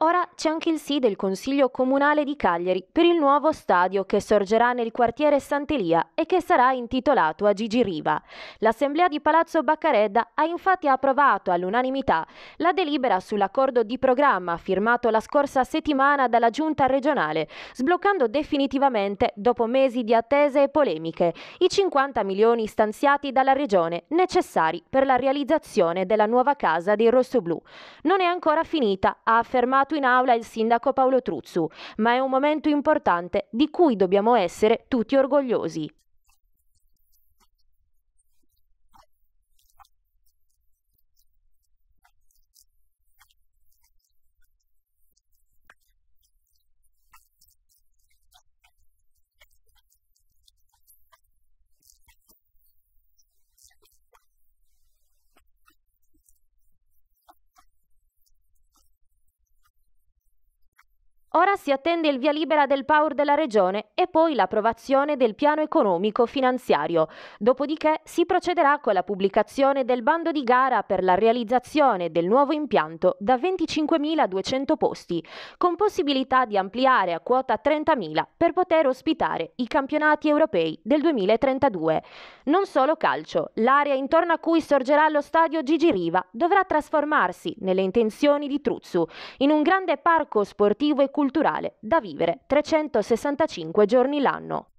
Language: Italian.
Ora c'è anche il sì del Consiglio Comunale di Cagliari per il nuovo stadio che sorgerà nel quartiere Sant'Elia e che sarà intitolato a Gigi Riva. L'Assemblea di Palazzo Baccaredda ha infatti approvato all'unanimità la delibera sull'accordo di programma firmato la scorsa settimana dalla Giunta regionale, sbloccando definitivamente, dopo mesi di attese e polemiche, i 50 milioni stanziati dalla Regione necessari per la realizzazione della nuova casa di Rosso Blu. Non è ancora finita, ha affermato ricordato in aula il sindaco Paolo Truzzu, ma è un momento importante di cui dobbiamo essere tutti orgogliosi. Ora si attende il via libera del Power della Regione e poi l'approvazione del piano economico finanziario. Dopodiché si procederà con la pubblicazione del bando di gara per la realizzazione del nuovo impianto da 25.200 posti, con possibilità di ampliare a quota 30.000 per poter ospitare i campionati europei del 2032. Non solo calcio, l'area intorno a cui sorgerà lo stadio Gigi Riva dovrà trasformarsi nelle intenzioni di Truzzu in un grande parco sportivo e culturale culturale da vivere 365 giorni l'anno.